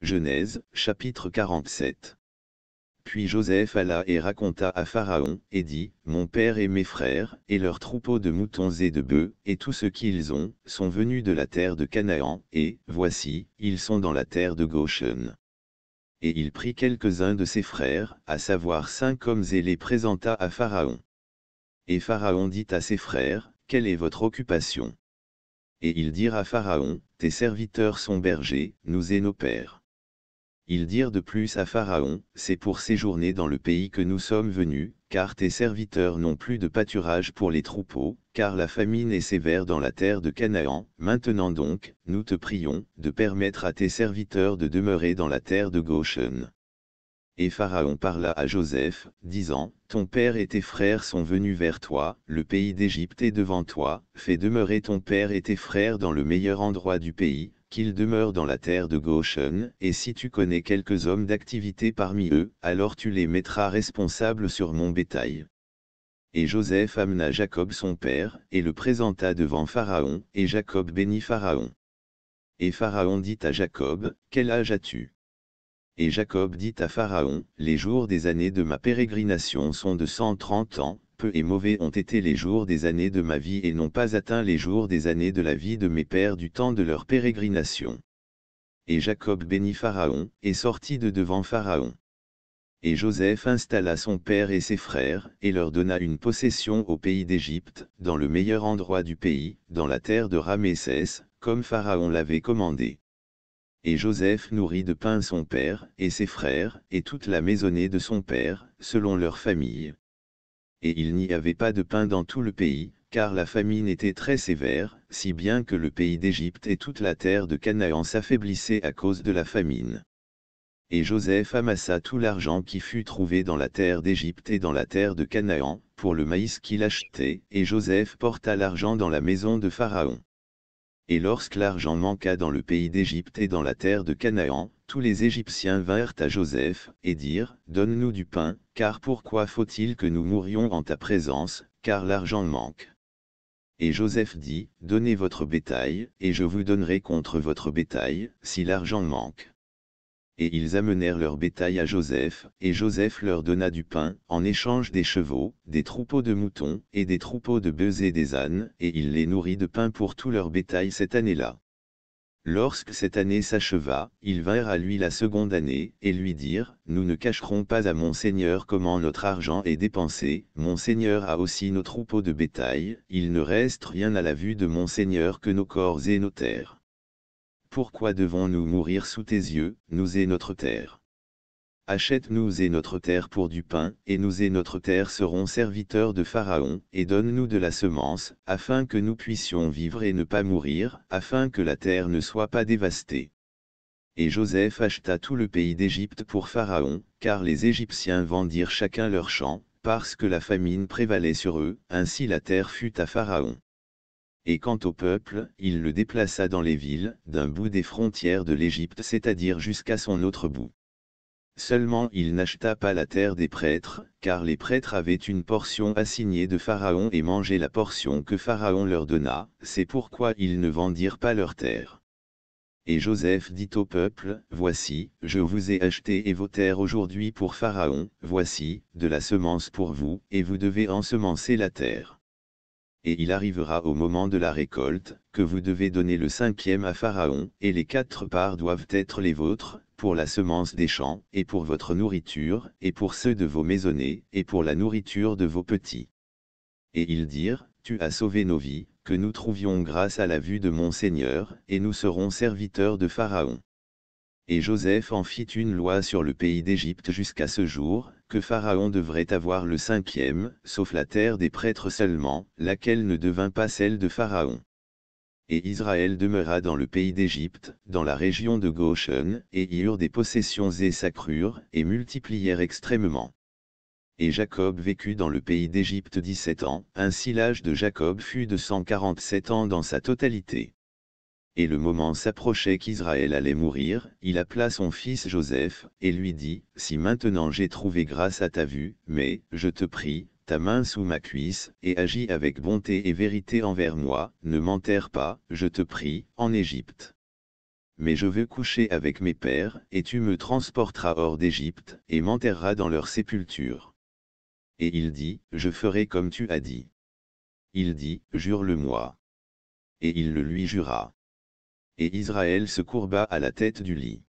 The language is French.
Genèse, chapitre 47. Puis Joseph alla et raconta à Pharaon, et dit, Mon père et mes frères, et leurs troupeaux de moutons et de bœufs, et tout ce qu'ils ont, sont venus de la terre de Canaan, et, voici, ils sont dans la terre de Goshen. Et il prit quelques-uns de ses frères, à savoir cinq hommes et les présenta à Pharaon. Et Pharaon dit à ses frères, Quelle est votre occupation Et ils dirent à Pharaon, Tes serviteurs sont bergers, nous et nos pères. Ils dirent de plus à Pharaon, C'est pour séjourner dans le pays que nous sommes venus, car tes serviteurs n'ont plus de pâturage pour les troupeaux, car la famine est sévère dans la terre de Canaan. Maintenant donc, nous te prions, de permettre à tes serviteurs de demeurer dans la terre de Goshen. Et Pharaon parla à Joseph, disant, Ton père et tes frères sont venus vers toi, le pays d'Égypte est devant toi, fais demeurer ton père et tes frères dans le meilleur endroit du pays, qu'ils demeurent dans la terre de Goshen, et si tu connais quelques hommes d'activité parmi eux, alors tu les mettras responsables sur mon bétail. Et Joseph amena Jacob son père, et le présenta devant Pharaon, et Jacob bénit Pharaon. Et Pharaon dit à Jacob, Quel âge as-tu Et Jacob dit à Pharaon, Les jours des années de ma pérégrination sont de cent trente ans, peu et mauvais ont été les jours des années de ma vie et n'ont pas atteint les jours des années de la vie de mes pères du temps de leur pérégrination. Et Jacob bénit Pharaon, et sortit de devant Pharaon. Et Joseph installa son père et ses frères, et leur donna une possession au pays d'Égypte, dans le meilleur endroit du pays, dans la terre de Ramessès, comme Pharaon l'avait commandé. Et Joseph nourrit de pain son père, et ses frères, et toute la maisonnée de son père, selon leur famille, et il n'y avait pas de pain dans tout le pays, car la famine était très sévère, si bien que le pays d'Égypte et toute la terre de Canaan s'affaiblissaient à cause de la famine. Et Joseph amassa tout l'argent qui fut trouvé dans la terre d'Égypte et dans la terre de Canaan, pour le maïs qu'il achetait, et Joseph porta l'argent dans la maison de Pharaon. Et lorsque l'argent manqua dans le pays d'Égypte et dans la terre de Canaan, tous les Égyptiens vinrent à Joseph, et dirent, Donne-nous du pain, car pourquoi faut-il que nous mourions en ta présence, car l'argent manque. Et Joseph dit, Donnez votre bétail, et je vous donnerai contre votre bétail, si l'argent manque. Et ils amenèrent leur bétail à Joseph, et Joseph leur donna du pain, en échange des chevaux, des troupeaux de moutons, et des troupeaux de bœufs et des ânes, et il les nourrit de pain pour tout leur bétail cette année-là. Lorsque cette année s'acheva, ils vinrent à lui la seconde année, et lui dirent, Nous ne cacherons pas à mon Seigneur comment notre argent est dépensé, mon Seigneur a aussi nos troupeaux de bétail, il ne reste rien à la vue de mon Seigneur que nos corps et nos terres. Pourquoi devons-nous mourir sous tes yeux, nous et notre terre Achète-nous et notre terre pour du pain, et nous et notre terre serons serviteurs de Pharaon, et donne-nous de la semence, afin que nous puissions vivre et ne pas mourir, afin que la terre ne soit pas dévastée. Et Joseph acheta tout le pays d'Égypte pour Pharaon, car les Égyptiens vendirent chacun leurs champ, parce que la famine prévalait sur eux, ainsi la terre fut à Pharaon. Et quant au peuple, il le déplaça dans les villes, d'un bout des frontières de l'Égypte c'est-à-dire jusqu'à son autre bout. Seulement il n'acheta pas la terre des prêtres, car les prêtres avaient une portion assignée de Pharaon et mangeaient la portion que Pharaon leur donna, c'est pourquoi ils ne vendirent pas leur terre. Et Joseph dit au peuple, Voici, je vous ai acheté et vos terres aujourd'hui pour Pharaon, voici, de la semence pour vous, et vous devez ensemencer la terre. Et il arrivera au moment de la récolte, que vous devez donner le cinquième à Pharaon, et les quatre parts doivent être les vôtres, pour la semence des champs, et pour votre nourriture, et pour ceux de vos maisonnées, et pour la nourriture de vos petits. Et ils dirent, Tu as sauvé nos vies, que nous trouvions grâce à la vue de mon Seigneur, et nous serons serviteurs de Pharaon. Et Joseph en fit une loi sur le pays d'Égypte jusqu'à ce jour, que Pharaon devrait avoir le cinquième, sauf la terre des prêtres seulement, laquelle ne devint pas celle de Pharaon et Israël demeura dans le pays d'Égypte, dans la région de Goshen, et y eurent des possessions et s'accrurent, et multiplièrent extrêmement. Et Jacob vécut dans le pays d'Égypte 17 ans, ainsi l'âge de Jacob fut de 147 ans dans sa totalité. Et le moment s'approchait qu'Israël allait mourir, il appela son fils Joseph, et lui dit, Si maintenant j'ai trouvé grâce à ta vue, mais, je te prie, ta main sous ma cuisse, et agis avec bonté et vérité envers moi, ne m'enterre pas, je te prie, en Égypte. Mais je veux coucher avec mes pères, et tu me transporteras hors d'Égypte, et m'enterreras dans leur sépulture. Et il dit, je ferai comme tu as dit. Il dit, jure-le-moi. Et il le lui jura. Et Israël se courba à la tête du lit.